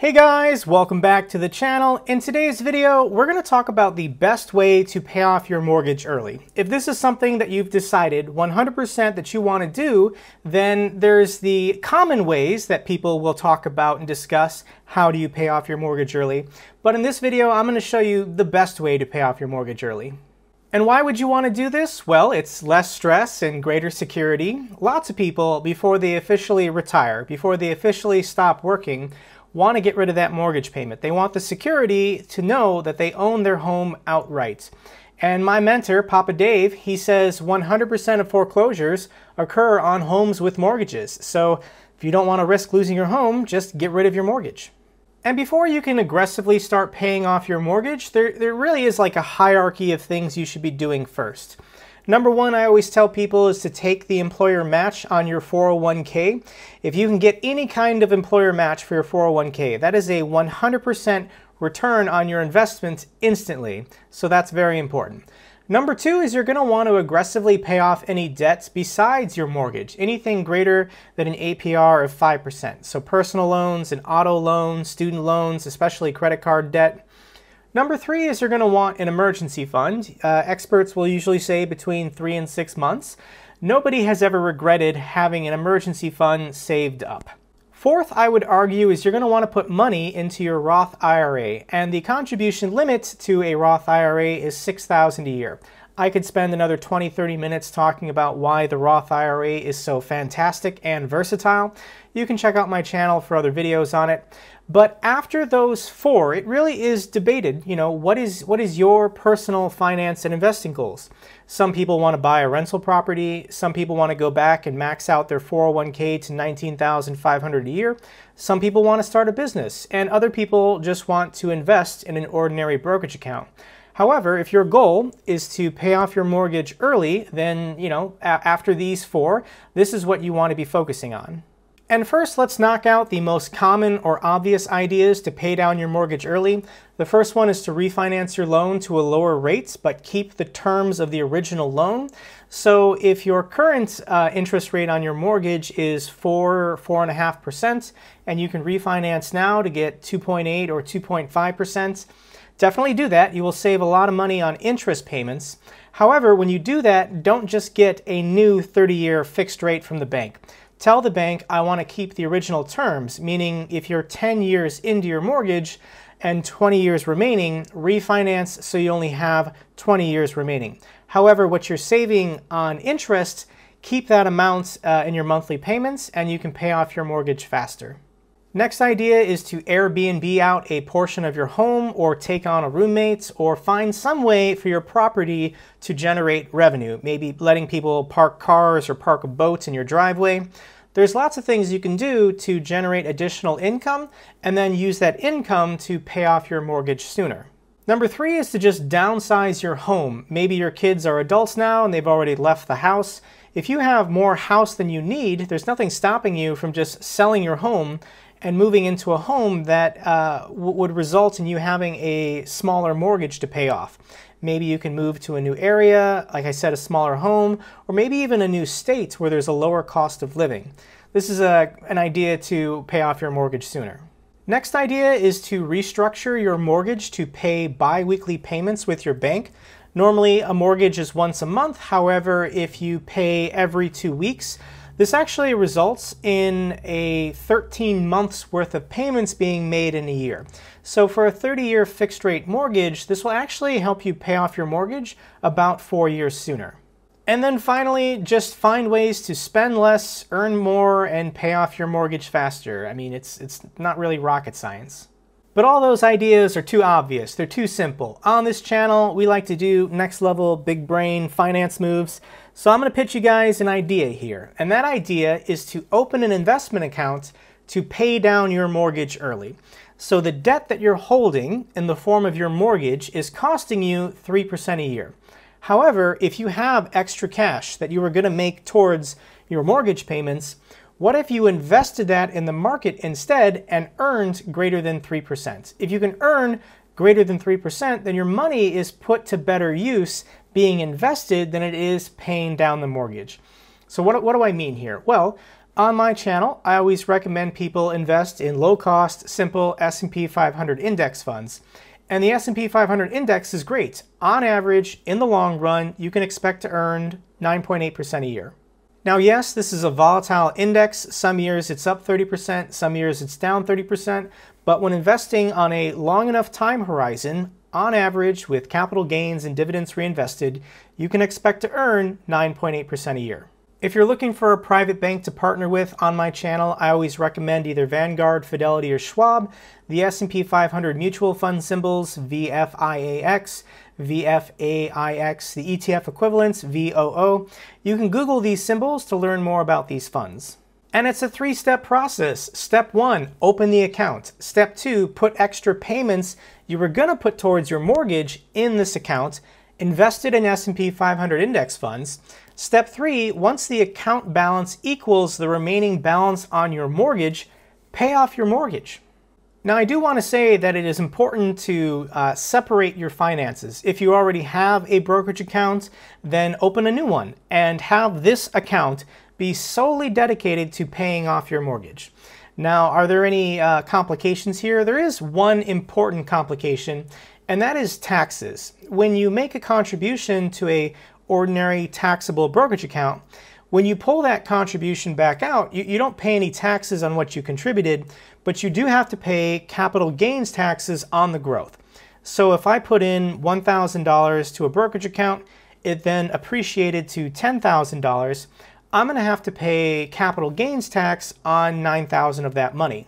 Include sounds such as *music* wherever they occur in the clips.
Hey guys, welcome back to the channel. In today's video, we're gonna talk about the best way to pay off your mortgage early. If this is something that you've decided 100% that you wanna do, then there's the common ways that people will talk about and discuss how do you pay off your mortgage early. But in this video, I'm gonna show you the best way to pay off your mortgage early. And why would you want to do this? Well, it's less stress and greater security. Lots of people, before they officially retire, before they officially stop working, want to get rid of that mortgage payment. They want the security to know that they own their home outright. And my mentor, Papa Dave, he says 100% of foreclosures occur on homes with mortgages. So if you don't want to risk losing your home, just get rid of your mortgage. And before you can aggressively start paying off your mortgage, there, there really is like a hierarchy of things you should be doing first. Number one, I always tell people is to take the employer match on your 401k. If you can get any kind of employer match for your 401k, that is a 100% return on your investment instantly. So that's very important. Number two is you're going to want to aggressively pay off any debts besides your mortgage, anything greater than an APR of 5%. So personal loans and auto loans, student loans, especially credit card debt. Number three is you're going to want an emergency fund. Uh, experts will usually say between three and six months. Nobody has ever regretted having an emergency fund saved up. Fourth, I would argue, is you're going to want to put money into your Roth IRA, and the contribution limit to a Roth IRA is 6000 a year. I could spend another 20, 30 minutes talking about why the Roth IRA is so fantastic and versatile. You can check out my channel for other videos on it. But after those four, it really is debated, you know, what is, what is your personal finance and investing goals? Some people want to buy a rental property. Some people want to go back and max out their 401k to 19,500 a year. Some people want to start a business and other people just want to invest in an ordinary brokerage account. However, if your goal is to pay off your mortgage early, then, you know, after these four, this is what you want to be focusing on. And first, let's knock out the most common or obvious ideas to pay down your mortgage early. The first one is to refinance your loan to a lower rate, but keep the terms of the original loan. So if your current uh, interest rate on your mortgage is four, four and a half percent, and you can refinance now to get 2.8 or 2.5 percent, Definitely do that. You will save a lot of money on interest payments. However, when you do that, don't just get a new 30-year fixed rate from the bank. Tell the bank, I want to keep the original terms, meaning if you're 10 years into your mortgage, and 20 years remaining, refinance so you only have 20 years remaining. However, what you're saving on interest, keep that amount uh, in your monthly payments and you can pay off your mortgage faster. Next idea is to Airbnb out a portion of your home or take on a roommate or find some way for your property to generate revenue, maybe letting people park cars or park boats in your driveway. There's lots of things you can do to generate additional income and then use that income to pay off your mortgage sooner. Number three is to just downsize your home. Maybe your kids are adults now and they've already left the house. If you have more house than you need, there's nothing stopping you from just selling your home and moving into a home that uh, would result in you having a smaller mortgage to pay off. Maybe you can move to a new area, like I said, a smaller home, or maybe even a new state where there's a lower cost of living. This is a, an idea to pay off your mortgage sooner. Next idea is to restructure your mortgage to pay biweekly payments with your bank. Normally, a mortgage is once a month. However, if you pay every two weeks, this actually results in a 13 months worth of payments being made in a year. So for a 30-year fixed rate mortgage, this will actually help you pay off your mortgage about four years sooner. And then finally, just find ways to spend less, earn more, and pay off your mortgage faster. I mean, it's, it's not really rocket science. But all those ideas are too obvious, they're too simple. On this channel, we like to do next level, big brain, finance moves. So I'm gonna pitch you guys an idea here. And that idea is to open an investment account to pay down your mortgage early. So the debt that you're holding in the form of your mortgage is costing you 3% a year. However, if you have extra cash that you are gonna make towards your mortgage payments, what if you invested that in the market instead and earned greater than 3%? If you can earn greater than 3%, then your money is put to better use being invested than it is paying down the mortgage. So, what, what do I mean here? Well, on my channel, I always recommend people invest in low-cost, simple S&P 500 index funds. And the S&P 500 index is great. On average, in the long run, you can expect to earn 9.8% a year. Now, yes, this is a volatile index. Some years it's up 30%, some years it's down 30%, but when investing on a long enough time horizon, on average, with capital gains and dividends reinvested, you can expect to earn 9.8% a year. If you're looking for a private bank to partner with on my channel, I always recommend either Vanguard, Fidelity, or Schwab. The S&P 500 mutual fund symbols VFIAX, VFAIX, the ETF equivalents VOO. You can Google these symbols to learn more about these funds. And it's a three step process. Step one, open the account. Step two, put extra payments you were going to put towards your mortgage in this account, invested in S&P 500 index funds. Step three, once the account balance equals the remaining balance on your mortgage, pay off your mortgage. Now, I do want to say that it is important to uh, separate your finances. If you already have a brokerage account, then open a new one and have this account be solely dedicated to paying off your mortgage. Now, are there any uh, complications here? There is one important complication, and that is taxes. When you make a contribution to a ordinary taxable brokerage account, when you pull that contribution back out, you, you, don't pay any taxes on what you contributed, but you do have to pay capital gains taxes on the growth. So if I put in $1,000 to a brokerage account, it then appreciated to $10,000, I'm gonna have to pay capital gains tax on 9,000 dollars of that money.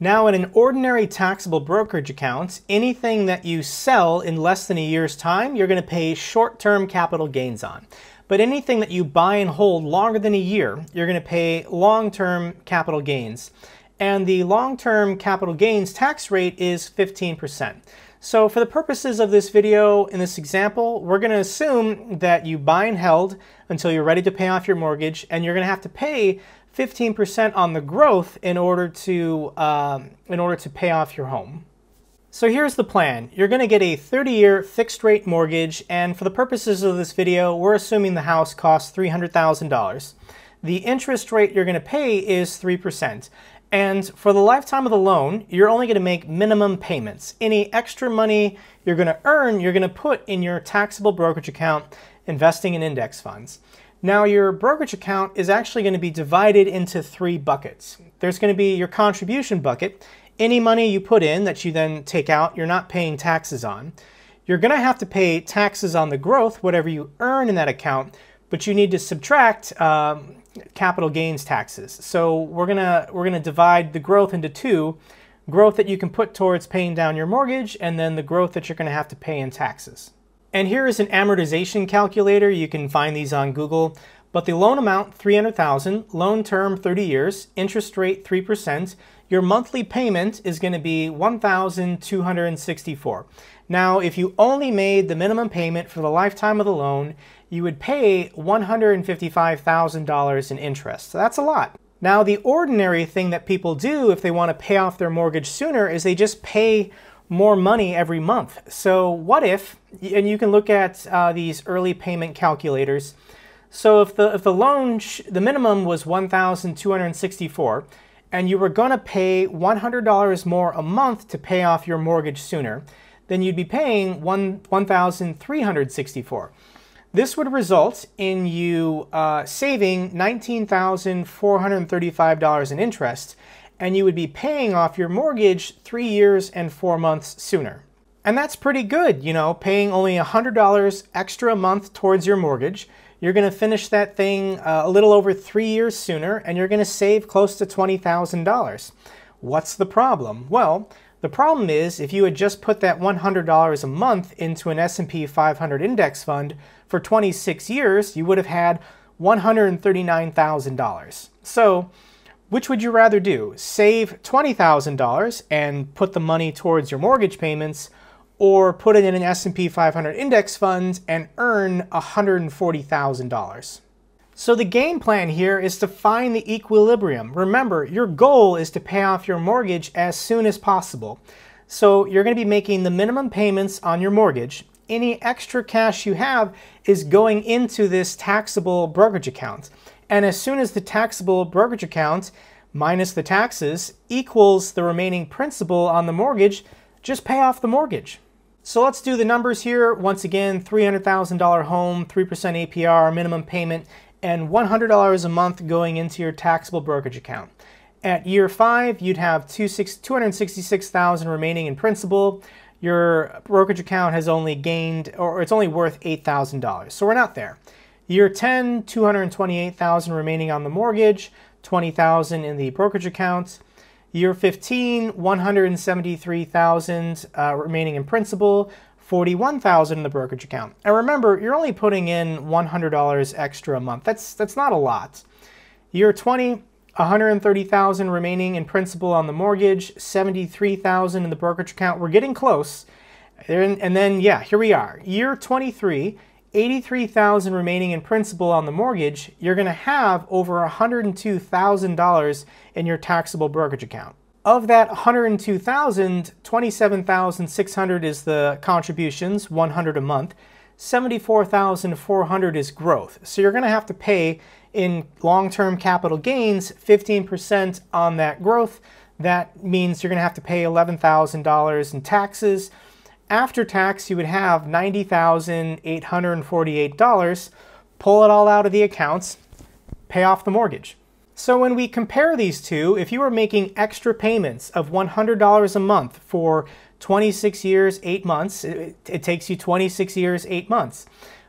Now in an ordinary taxable brokerage account, anything that you sell in less than a year's time, you're gonna pay short-term capital gains on. But anything that you buy and hold longer than a year, you're gonna pay long-term capital gains. And the long-term capital gains tax rate is 15%. So for the purposes of this video, in this example, we're gonna assume that you buy and held until you're ready to pay off your mortgage, and you're gonna have to pay 15% on the growth in order to um, in order to pay off your home. So here's the plan. You're going to get a 30-year fixed-rate mortgage, and for the purposes of this video, we're assuming the house costs $300,000. The interest rate you're going to pay is 3%. And for the lifetime of the loan, you're only going to make minimum payments. Any extra money you're going to earn, you're going to put in your taxable brokerage account, investing in index funds. Now your brokerage account is actually going to be divided into three buckets. There's going to be your contribution bucket, any money you put in that you then take out, you're not paying taxes on. You're going to have to pay taxes on the growth, whatever you earn in that account, but you need to subtract um, capital gains taxes. So we're gonna we're gonna divide the growth into two: growth that you can put towards paying down your mortgage, and then the growth that you're gonna have to pay in taxes. And here is an amortization calculator. You can find these on Google. But the loan amount, 300,000, loan term 30 years, interest rate 3%, your monthly payment is going to be 1,264. Now, if you only made the minimum payment for the lifetime of the loan, you would pay $155,000 in interest. So that's a lot. Now, the ordinary thing that people do if they want to pay off their mortgage sooner is they just pay more money every month. So what if, and you can look at uh, these early payment calculators. So if the, if the loan, the minimum was 1,264, and you were gonna pay $100 more a month to pay off your mortgage sooner, then you'd be paying 1,364. This would result in you uh, saving $19,435 in interest and you would be paying off your mortgage three years and four months sooner. And that's pretty good, you know, paying only $100 extra a month towards your mortgage. You're going to finish that thing uh, a little over three years sooner, and you're going to save close to $20,000. What's the problem? Well, the problem is if you had just put that $100 a month into an S&P 500 index fund for 26 years, you would have had $139,000. So which would you rather do? Save $20,000 and put the money towards your mortgage payments or put it in an S&P 500 index fund and earn $140,000? So the game plan here is to find the equilibrium. Remember, your goal is to pay off your mortgage as soon as possible. So you're going to be making the minimum payments on your mortgage. Any extra cash you have is going into this taxable brokerage account. And as soon as the taxable brokerage account minus the taxes equals the remaining principal on the mortgage, just pay off the mortgage. So let's do the numbers here. Once again, $300,000 home, 3% APR, minimum payment, and $100 a month going into your taxable brokerage account. At year five, you'd have 266,000 remaining in principal. Your brokerage account has only gained, or it's only worth $8,000. So we're not there. Year 10, 228,000 remaining on the mortgage, 20,000 in the brokerage account. Year 15, 173,000 uh, remaining in principal, 41,000 in the brokerage account. And remember, you're only putting in $100 extra a month. That's that's not a lot. Year 20, 130,000 remaining in principal on the mortgage, 73,000 in the brokerage account. We're getting close. And, and then yeah, here we are. Year 23, 83,000 remaining in principal on the mortgage, you're going to have over $102,000 in your taxable brokerage account. Of that 102,000, 27,600 is the contributions, 100 a month. 74,400 is growth. So you're going to have to pay in long-term capital gains 15% on that growth. That means you're going to have to pay $11,000 in taxes, after tax, you would have $90,848, pull it all out of the accounts, pay off the mortgage. So when we compare these two, if you are making extra payments of $100 a month for 26 years, 8 months, it, it takes you 26 years, 8 months.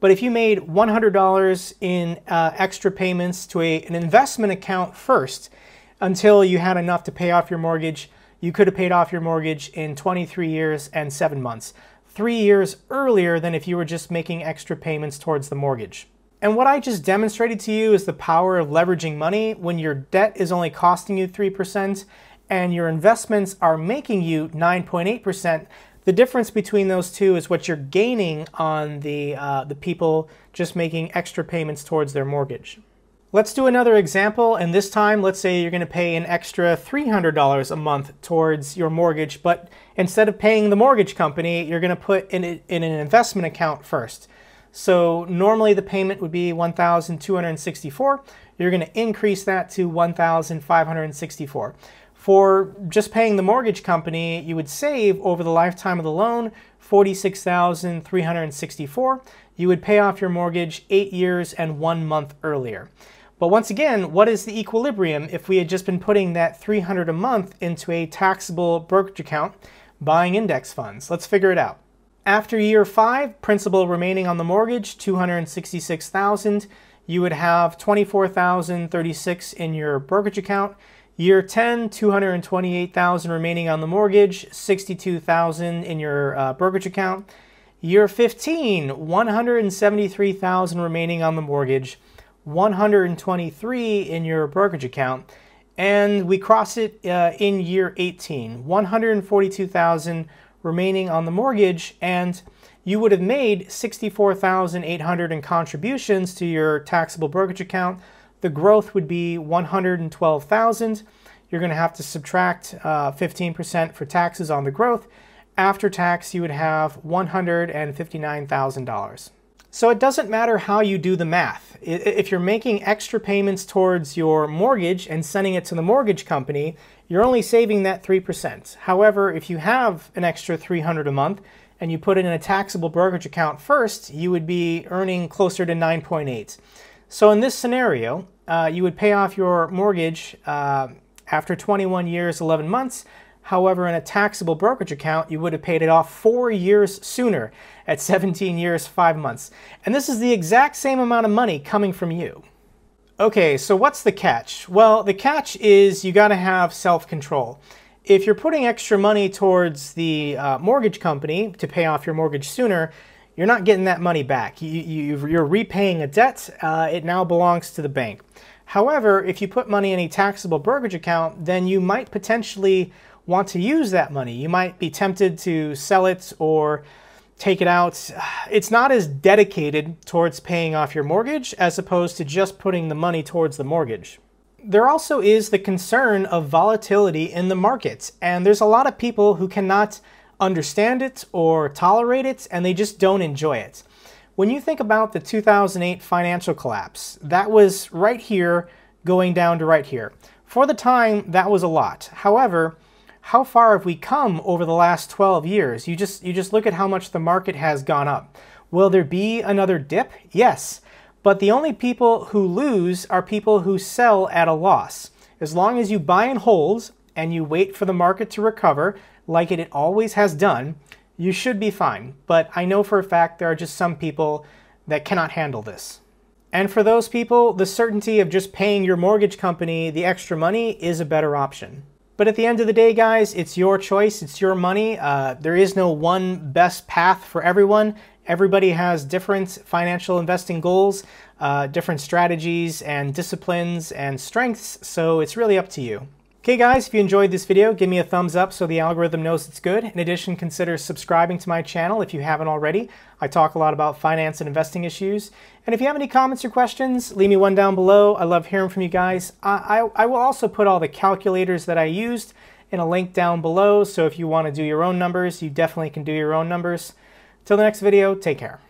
But if you made $100 in uh, extra payments to a, an investment account first until you had enough to pay off your mortgage, you could have paid off your mortgage in 23 years and seven months, three years earlier than if you were just making extra payments towards the mortgage. And what I just demonstrated to you is the power of leveraging money when your debt is only costing you 3% and your investments are making you 9.8%. The difference between those two is what you're gaining on the, uh, the people just making extra payments towards their mortgage. Let's do another example, and this time, let's say you're gonna pay an extra $300 a month towards your mortgage, but instead of paying the mortgage company, you're gonna put in, in an investment account first. So normally the payment would be 1,264. You're gonna increase that to 1,564. For just paying the mortgage company, you would save over the lifetime of the loan 46,364. You would pay off your mortgage eight years and one month earlier. But once again, what is the equilibrium if we had just been putting that 300 a month into a taxable brokerage account buying index funds? Let's figure it out. After year five, principal remaining on the mortgage, 266,000. You would have 24,036 in your brokerage account. Year 10, 228,000 remaining on the mortgage, 62,000 in your uh, brokerage account. Year 15, 173,000 remaining on the mortgage, 123 in your brokerage account, and we cross it uh, in year 18, 142,000 remaining on the mortgage, and you would have made 64,800 in contributions to your taxable brokerage account. The growth would be 112,000. You're going to have to subtract 15% uh, for taxes on the growth. After tax, you would have $159,000. So it doesn't matter how you do the math. If you're making extra payments towards your mortgage and sending it to the mortgage company, you're only saving that 3%. However, if you have an extra 300 a month and you put it in a taxable brokerage account first, you would be earning closer to 9.8. So in this scenario, uh, you would pay off your mortgage uh, after 21 years, 11 months, However, in a taxable brokerage account, you would have paid it off four years sooner at 17 years, five months. And this is the exact same amount of money coming from you. Okay, so what's the catch? Well, the catch is you gotta have self-control. If you're putting extra money towards the uh, mortgage company to pay off your mortgage sooner, you're not getting that money back. You, are you, repaying a debt, uh, it now belongs to the bank. However, if you put money in a taxable brokerage account, then you might potentially want to use that money. You might be tempted to sell it or take it out. *sighs* It's not as dedicated towards paying off your mortgage as opposed to just putting the money towards the mortgage. There also is the concern of volatility in the markets, and there's a lot of people who cannot understand it or tolerate it, and they just don't enjoy it. When you think about the 2008 financial collapse, that was right here going down to right here. For the time, that was a lot. However, how far have we come over the last 12 years? You just, you just look at how much the market has gone up. Will there be another dip? Yes. But the only people who lose are people who sell at a loss. As long as you buy and holds and you wait for the market to recover, like it, it always has done, you should be fine. But I know for a fact there are just some people that cannot handle this. And for those people, the certainty of just paying your mortgage company the extra money is a better option. But at the end of the day, guys, it's your choice, it's your money. Uh, there is no one best path for everyone. Everybody has different financial investing goals, uh, different strategies and disciplines and strengths, so it's really up to you. Okay guys, if you enjoyed this video, give me a thumbs up so the algorithm knows it's good. In addition, consider subscribing to my channel if you haven't already. I talk a lot about finance and investing issues. And if you have any comments or questions, leave me one down below. I love hearing from you guys. I, I, I will also put all the calculators that I used in a link down below, so if you want to do your own numbers, you definitely can do your own numbers. Till the next video, take care.